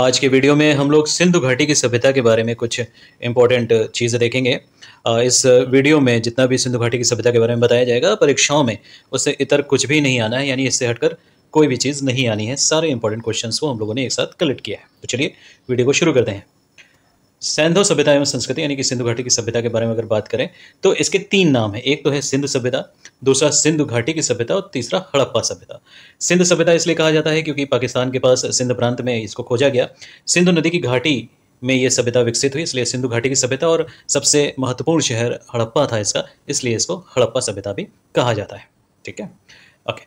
आज के वीडियो में हम लोग सिंधु घाटी की सभ्यता के बारे में कुछ इंपॉर्टेंट चीज़ें देखेंगे इस वीडियो में जितना भी सिंधु घाटी की सभ्यता के बारे में बताया जाएगा परीक्षाओं में उससे इतर कुछ भी नहीं आना है यानी इससे हटकर कोई भी चीज़ नहीं आनी है सारे इंपॉर्टेंट क्वेश्चन को हम लोगों ने एक साथ कलेक्ट किया है तो चलिए वीडियो को शुरू करते हैं सिंधु सभ्यता एवं संस्कृति यानी कि सिंधु घाटी की सभ्यता के बारे में अगर बात करें तो इसके तीन नाम है एक तो है सिंधु सभ्यता दूसरा सिंधु घाटी की सभ्यता और तीसरा हड़प्पा सभ्यता सिंधु सभ्यता इसलिए कहा जाता है क्योंकि पाकिस्तान के पास सिंध प्रांत में इसको खोजा गया सिंधु नदी की घाटी में ये सभ्यता विकसित हुई इसलिए सिंधु घाटी की सभ्यता और सबसे महत्वपूर्ण शहर हड़प्पा था इसका इसलिए इसको हड़प्पा सभ्यता भी कहा जाता है ठीक है ओके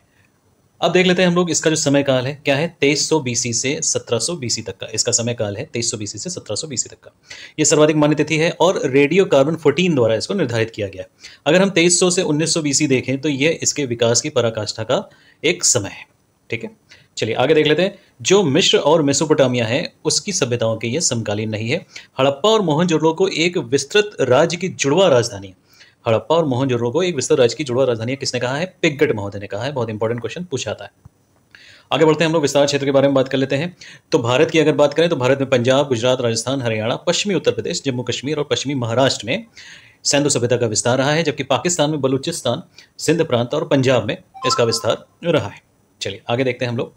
अब देख लेते हैं हम लोग इसका जो समय काल है क्या है 2300 बीसी से 1700 बीसी तक का इसका समय काल है 2300 बीसी से 1700 बीसी तक का ये सर्वाधिक मान्य तिथि है और रेडियो कार्बन 14 द्वारा इसको निर्धारित किया गया अगर हम 2300 से 1900 बीसी देखें तो ये इसके विकास की पराकाष्ठा का एक समय है ठीक है चलिए आगे देख लेते हैं जो मिश्र और मेसोपोटामिया है उसकी सभ्यताओं के ये समकालीन नहीं है हड़प्पा और मोहनजोदड़ो को एक विस्तृत राज्य की जुड़वा राजधानी है हड़प्पा और मोहनजोरो को एक विस्तृत राज्य की जुड़वा राजधानी किसने कहा है पिगट महोदय ने कहा है बहुत इंपॉर्टेंट क्वेश्चन पूछा है आगे बढ़ते हैं हम लोग विस्तार क्षेत्र के बारे में बात कर लेते हैं तो भारत की अगर बात करें तो भारत में पंजाब गुजरात राजस्थान हरियाणा पश्चिमी उत्तर प्रदेश जम्मू कश्मीर और पश्चिमी महाराष्ट्र में सिंधु सभ्यता का विस्तार रहा है जबकि पाकिस्तान में बलूचिस्तान सिंध प्रांत और पंजाब में इसका विस्तार रहा है चलिए आगे देखते हैं हम लोग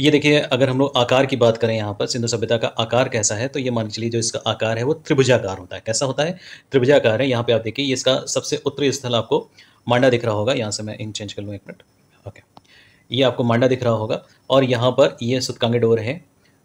ये देखिए अगर हम लोग आकार की बात करें यहाँ पर सिंधु सभ्यता का आकार कैसा है तो ये मान के चलिए जो इसका आकार है वो त्रिभुजाकार होता है कैसा होता है त्रिभुजाकार है यहाँ पे आप देखिए इसका सबसे उत्तरी स्थल आपको मांडा दिख रहा होगा यहाँ से मैं इन चेंज कर लूँ एक मिनट ओके ये आपको मांडा दिख रहा होगा और यहाँ पर ये सुतकांगे डोर है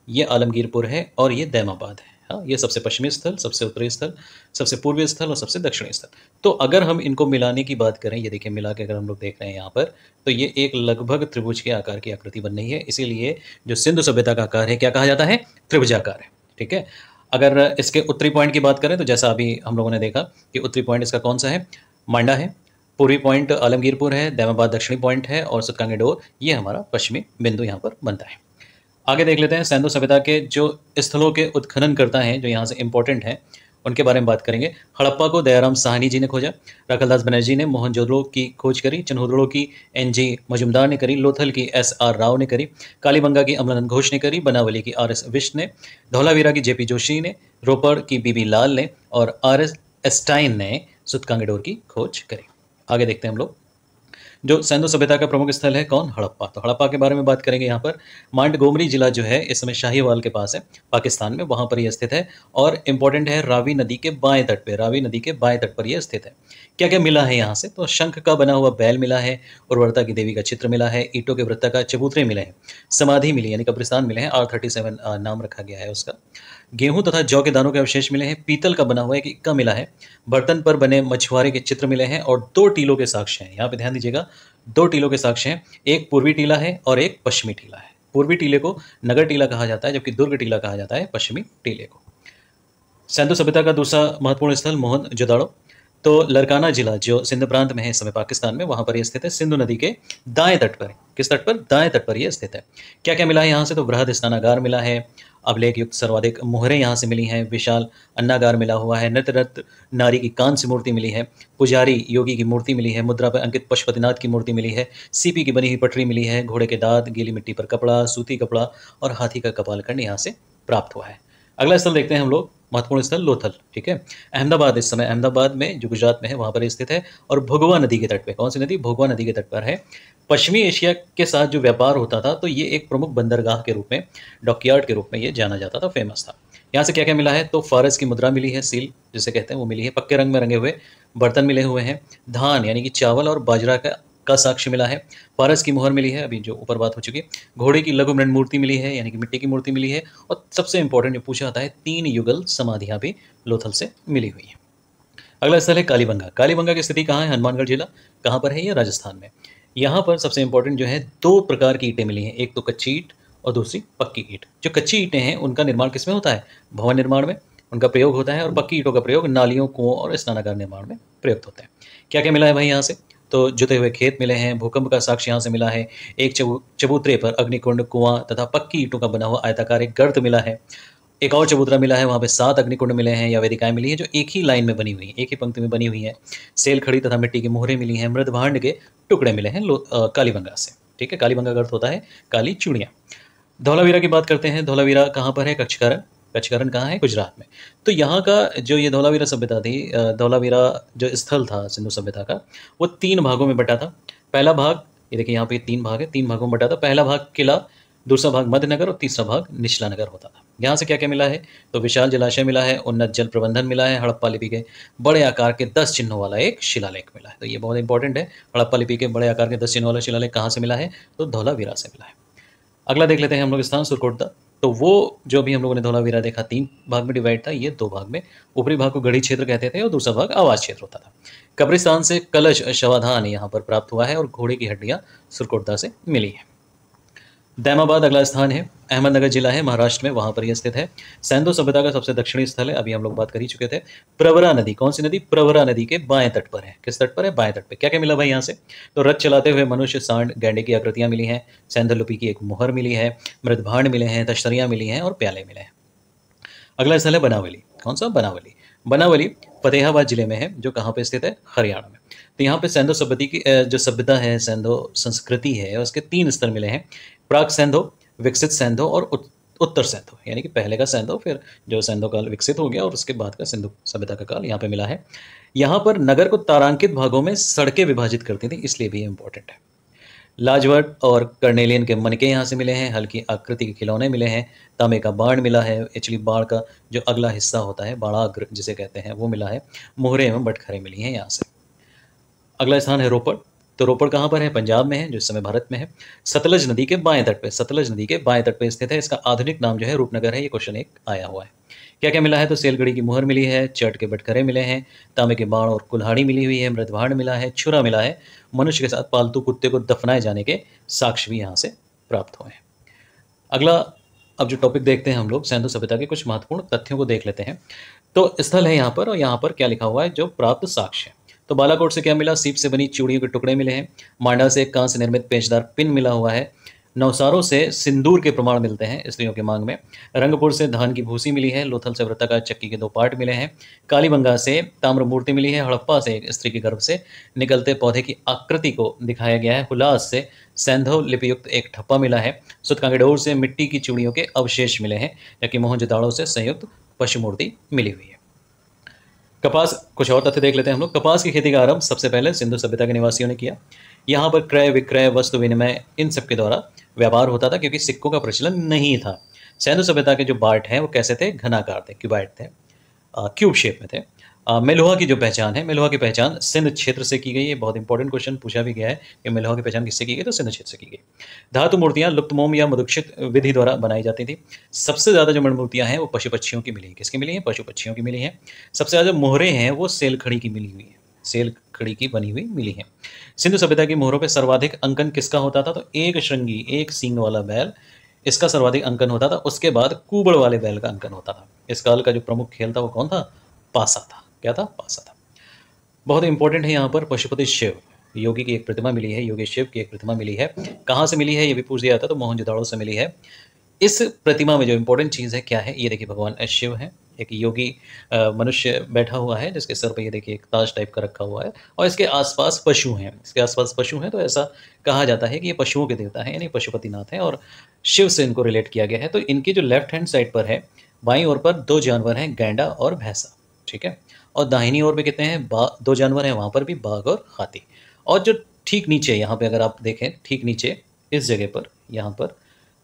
ये आलमगीरपुर है और ये दैमाबाद है हाँ ये सबसे पश्चिमी स्थल सबसे उत्तरी स्थल सबसे पूर्वी स्थल और सबसे दक्षिणी स्थल तो अगर हम इनको मिलाने की बात करें ये देखिए मिला के अगर हम लोग देख रहे हैं यहाँ पर तो ये एक लगभग त्रिभुज के आकार की आकृति बन रही है इसीलिए जो सिंधु सभ्यता का आकार है क्या कहा जाता है त्रिभुजाकार है ठीक है अगर इसके उत्तरी पॉइंट की बात करें तो जैसा अभी हम लोगों ने देखा कि उत्तरी पॉइंट इसका कौन सा है मांडा है पूर्वी पॉइंट आलमगीरपुर है दैमाबाद दक्षिणी पॉइंट है और सतकांगे डोर ये हमारा पश्चिमी बिंदु यहाँ पर बनता है आगे देख लेते हैं सैंधु सभ्यता के जो स्थलों के उत्खनन करता है जो यहाँ से इंपॉर्टेंट है उनके बारे में बात करेंगे हड़प्पा को दयाराम साहनी जी ने खोजा रखलदास बनर्जी ने मोहनजोदड़ो की खोज करी चन्होदड़ो की एन जी मजुमदार ने करी लोथल की एस आर राव ने करी कालीबंगा की अमलानंद घोष ने करी बनावली की आर एस विश्व ने धौलावीरा की जेपी जोशी ने रोपड़ की बीबी लाल ने और आर एस एस्टाइन ने सुतकांगडोर की खोज करी आगे देखते हैं हम लोग जो सैंधु सभ्यता का प्रमुख स्थल है कौन हड़प्पा तो हड़प्पा के बारे में बात करेंगे यहाँ पर मांड गोमरी जिला जो है इस समय शाहीवाल के पास है पाकिस्तान में वहाँ पर यह स्थित है और इम्पोर्टेंट है रावी नदी के बाएँ तट पर रावी नदी के बाएँ तट पर यह स्थित है क्या क्या मिला है यहाँ से तो शंख का बना हुआ बैल मिला है उर्वरता की देवी का चित्र मिला है ईटों के वृत्ता का चबूतरे मिले हैं समाधि मिली यानी कब्रिस्तान मिले हैं आर थर्टी सेवन नाम रखा गया है उसका गेहूं तथा जौ के दानों के अवशेष मिले हैं पीतल का बना हुआ एक इक्का मिला है बर्तन पर बने मछुआरे के चित्र मिले हैं और दो टीलों के साक्ष्य हैं यहाँ पे ध्यान दीजिएगा दो टीलों के साक्ष्य हैं एक पूर्वी टीला है और एक पश्चिमी टीला है पूर्वी टीले को नगर टीला कहा जाता है जबकि दुर्ग टीला कहा जाता है पश्चिमी टीले को सिंधु सभ्यता का दूसरा महत्वपूर्ण स्थल मोहन जोदाड़ो तो लरकाना जिला जो सिंध प्रांत में है इस समय पाकिस्तान में वहां पर यह स्थित है सिंधु नदी के दाएं तट पर किस तट पर दाएं तट पर यह स्थित है क्या क्या मिला है यहाँ से तो बृहद स्नानागार मिला है अभिलेख युक्त सर्वाधिक मोहरें यहाँ से मिली हैं विशाल अन्नागार मिला हुआ है रत्न नारी की कांस्य मूर्ति मिली है पुजारी योगी की मूर्ति मिली है मुद्रा पर अंकित पशुपतिनाथ की मूर्ति मिली है सीपी की बनी हुई पटरी मिली है घोड़े के दांत गीली मिट्टी पर कपड़ा सूती कपड़ा और हाथी का कपाल खंड यहाँ से प्राप्त हुआ है अगला स्थल देखते हैं हम लोग महत्वपूर्ण स्थल लोथल ठीक है अहमदाबाद इस समय अहमदाबाद में जो गुजरात में है वहाँ पर स्थित है और भगवा नदी के तट पर कौन सी नदी भगवा नदी के तट पर है पश्चिमी एशिया के साथ जो व्यापार होता था तो ये एक प्रमुख बंदरगाह के रूप में डॉकयार्ड के रूप में ये जाना जाता था फेमस था यहाँ से क्या क्या मिला है तो फारस की मुद्रा मिली है सील जिसे कहते हैं वो मिली है पक्के रंग में रंगे हुए बर्तन मिले हुए हैं धान यानी कि चावल और बाजरा का का साक्ष्य मिला है पारस की मोहर मिली है अभी जो ऊपर बात हो चुकी है घोड़े की लघु मृण मूर्ति मिली है यानी कि मिट्टी की मूर्ति मिली है और सबसे इंपॉर्टेंट जो पूछा जाता है तीन युगल समाधियाँ भी लोथल से मिली हुई है अगला स्थल है कालीबंगा कालीबंगा की स्थिति कहाँ है हनुमानगढ़ जिला कहाँ पर है या राजस्थान में यहाँ पर सबसे इंपॉर्टेंट जो है दो प्रकार की ईटें मिली हैं एक तो कच्ची ईट और दूसरी पक्की ईट जो कच्ची ईटें हैं उनका निर्माण किसमें होता है भवन निर्माण में उनका प्रयोग होता है और पक्की ईटों का प्रयोग नालियों कुओं और स्नानागार निर्माण में प्रयुक्त होता है क्या क्या मिला है भाई यहाँ से तो जुते हुए खेत मिले हैं भूकंप का साक्ष्य यहाँ से मिला है एक चबूतरे पर अग्निकुंड कुआं तथा पक्की ईटों का बना हुआ आयताकार एक गर्द मिला है एक और चबूतरा मिला है वहाँ पे सात अग्निकुंड मिले हैं या वेदिकाएं मिली हैं जो एक ही लाइन में बनी हुई हैं एक ही पंक्ति में बनी हुई हैं सेल खड़ी तथा मिट्टी की मोहरें मिली हैं मृदभांड के टुकड़े मिले हैं कालीबंगा से ठीक है कालीबंगा का अर्थ होता है काली चूड़ियाँ धौलावीरा की बात करते हैं धौलावीरा कहाँ पर है कक्षकरण कच्छकरण कहाँ है गुजरात में तो यहाँ का जो ये धौलावीरा सभ्यता थी धौलावीरा जो स्थल था सिंधु सभ्यता का वो तीन भागों में बटा था पहला भाग ये देखिए यहाँ पे तीन भाग है तीन भागों में बटा था पहला भाग किला दूसरा भाग मध्य नगर और तीसरा भाग निचला नगर होता था यहाँ से क्या क्या मिला है तो विशाल जलाशय मिला है उन्नत जल प्रबंधन मिला है हड़प्पा लिपि के बड़े आकार के दस चिन्हों वाला एक शिलालेख मिला है तो ये बहुत इंपॉर्टेंट है हड़प्पा लिपि के बड़े आकार के दस चिन्हों वाला शिलालेख कहाँ से मिला है तो धौलावीरा से मिला है अगला देख लेते हैं हम लोग स्थान सुरकोटदा तो वो जो भी हम लोगों ने धोला वीरा देखा तीन भाग में डिवाइड था ये दो भाग में ऊपरी भाग को गढ़ी क्षेत्र कहते थे और दूसरा भाग आवाज क्षेत्र होता था कब्रिस्तान से कलश शवाधान यहाँ पर प्राप्त हुआ है और घोड़े की हड्डियाँ सुरकोटदा से मिली है दैमाबाद अगला स्थान है अहमदनगर जिला है महाराष्ट्र में वहां पर यह स्थित है सैंधो सभ्यता का सबसे दक्षिणी स्थल है अभी हम लोग बात कर ही चुके थे प्रवरा नदी कौन सी नदी प्रवरा नदी के बाएं तट पर है किस तट पर है बाएं तट पर क्या क्या मिला भाई यहाँ से तो रथ चलाते हुए मनुष्य सांड गैंडे की आकृतियां मिली हैं लुपि की एक मुहर मिली है मृदभांड मिले हैं तश्तरियां मिली हैं और प्याले मिले हैं अगला स्थल है बनावली कौन सा बनावली बनावली फतेहाबाद जिले में है जो कहाँ पे स्थित है हरियाणा में तो यहाँ पे सैंधो सभ्यता की जो सभ्यता है सैंधो संस्कृति है उसके तीन स्तर मिले हैं प्राग सेंधो विकसित सेंधो और उत्तर सेंधो यानी कि पहले का सेंधो फिर जो सेंधो काल विकसित हो गया और उसके बाद का सिंधु सभ्यता का काल यहाँ पे मिला है यहाँ पर नगर को तारांकित भागों में सड़कें विभाजित करती थी इसलिए भी इंपॉर्टेंट है लाजवट और कर्नेलियन के मनके यहाँ से मिले हैं हल्की आकृति के खिलौने मिले हैं तांबे का बाण मिला है एक्चुअली बाढ़ का जो अगला हिस्सा होता है बाड़ाग्र जिसे कहते हैं वो मिला है मोहरे एवं बटखरे मिली हैं यहाँ से अगला स्थान है रोपड़ तो रोपड़ कहाँ पर है पंजाब में है जो इस समय भारत में है सतलज नदी के बाएं तट पर सतलज नदी के बाएं तट पर स्थित है इसका आधुनिक नाम जो है रूपनगर है ये क्वेश्चन एक आया हुआ है क्या क्या मिला है तो सेलगढ़ी की मुहर मिली है चट के बटखरे मिले हैं तांबे के बाण और कुल्हाड़ी मिली हुई है मृदभाड़ मिला है छुरा मिला है मनुष्य के साथ पालतू कुत्ते को दफनाए जाने के साक्ष भी यहाँ से प्राप्त हुए हैं अगला अब जो टॉपिक देखते हैं हम लोग सैंधु सभ्यता के कुछ महत्वपूर्ण तथ्यों को देख लेते हैं तो स्थल है यहाँ पर और यहाँ पर क्या लिखा हुआ है जो प्राप्त साक्ष्य है तो बालाकोट से क्या मिला सीप से बनी चूड़ियों के टुकड़े मिले हैं मांडा से कांस निर्मित पेचदार पिन मिला हुआ है नवसारों से सिंदूर के प्रमाण मिलते हैं स्त्रियों के मांग में रंगपुर से धान की भूसी मिली है लोथल से का चक्की के दो पार्ट मिले हैं कालीबंगा से ताम्र मूर्ति मिली है हड़प्पा से एक स्त्री के गर्भ से निकलते पौधे की आकृति को दिखाया गया है हुलास से सैंधव लिपियुक्त एक ठप्पा मिला है सुतकांगडोर से मिट्टी की चूड़ियों के अवशेष मिले हैं जबकि मोहन से संयुक्त पशु मूर्ति मिली हुई है कपास कुछ और तथ्य देख लेते हैं हम लोग कपास की खेती का आरंभ सबसे पहले सिंधु सभ्यता के निवासियों ने किया यहाँ पर क्रय विक्रय वस्तु विनिमय इन सब के द्वारा व्यापार होता था क्योंकि सिक्कों का प्रचलन नहीं था सिंधु सभ्यता के जो बाट हैं वो कैसे थे घनाकार थे क्यूबाइट थे क्यूब शेप में थे मेलोहा की जो पहचान है मेलोहा की पहचान सिंध क्षेत्र से की गई है बहुत इंपॉर्टेंट क्वेश्चन पूछा भी गया है कि मेलोहा की पहचान किससे की गई तो सिंध क्षेत्र से की गई धातु मूर्तियां लुप्तमोम या मधुक्षित विधि द्वारा बनाई जाती थी सबसे ज़्यादा जो मूर्तियां हैं वो पशु पक्षियों की मिली हैं किसकी मिली हैं पशु पक्षियों की मिली हैं सबसे ज़्यादा मोहरे हैं वो सेल खड़ी की मिली हुई है सेल खड़ी की बनी हुई मिली है सिंधु सभ्यता की मोहरों पर सर्वाधिक अंकन किसका होता था तो एक श्रृंगी एक सींग वाला बैल इसका सर्वाधिक अंकन होता था उसके बाद कूबड़ वाले बैल का अंकन होता था इस काल का जो प्रमुख खेल था वो कौन था पासा था क्या था पासा था बहुत इंपॉर्टेंट है यहाँ पर पशुपति शिव योगी की एक प्रतिमा मिली है योगी शिव की एक प्रतिमा मिली है कहाँ से मिली है ये भी पूछ दिया था तो मोहन से मिली है इस प्रतिमा में जो इम्पोर्टेंट चीज़ है क्या है ये देखिए भगवान शिव है एक योगी मनुष्य बैठा हुआ है जिसके सर पर ये देखिए एक ताज टाइप का रखा हुआ है और इसके आसपास पशु हैं इसके आसपास पशु हैं तो ऐसा कहा जाता है कि ये पशुओं के देवता हैं यानी पशुपतिनाथ हैं और शिव से इनको रिलेट किया गया है तो इनकी जो लेफ्ट हैंड साइड पर है बाई और पर दो जानवर हैं गैंडा और भैंसा ठीक है और दाहिनी ओर पे कितने हैं दो जानवर हैं वहाँ पर भी बाघ और हाथी और जो ठीक नीचे यहाँ पे अगर आप देखें ठीक नीचे इस जगह पर यहाँ पर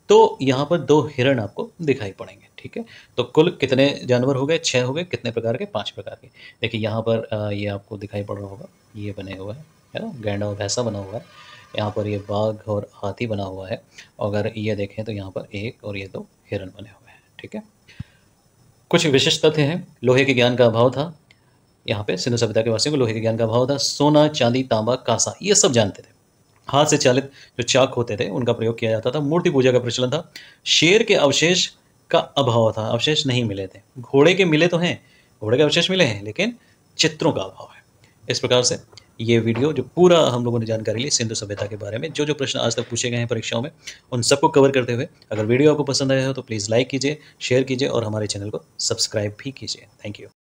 तो यहाँ पर दो हिरण आपको दिखाई पड़ेंगे ठीक है तो कुल कितने जानवर हो गए छः हो गए कितने प्रकार के पांच प्रकार के देखिए यहाँ पर ये आपको दिखाई पड़ रहा होगा ये बने हुए हैं है ना गैंडा और भैंसा बना हुआ है यहाँ पर ये बाघ और हाथी बना हुआ है अगर ये देखें तो यहाँ पर एक और ये दो हिरण बने हुए हैं ठीक है कुछ विशिष्ट तथ्य हैं लोहे के ज्ञान का अभाव था यहाँ पे सिंधु सभ्यता के वासियों को लोहे के ज्ञान का अभाव था सोना चांदी तांबा कांसा ये सब जानते थे हाथ से चालित जो चाक होते थे उनका प्रयोग किया जाता था मूर्ति पूजा का प्रचलन था शेर के अवशेष का अभाव था अवशेष नहीं मिले थे घोड़े के मिले तो हैं घोड़े के अवशेष मिले हैं लेकिन चित्रों का अभाव है इस प्रकार से ये वीडियो जो पूरा हम लोगों ने जानकारी ली सिंधु सभ्यता के बारे में जो जो प्रश्न आज तक पूछे गए हैं परीक्षाओं में उन सबको कवर करते हुए अगर वीडियो आपको पसंद आया हो तो प्लीज़ लाइक कीजिए शेयर कीजिए और हमारे चैनल को सब्सक्राइब भी कीजिए थैंक यू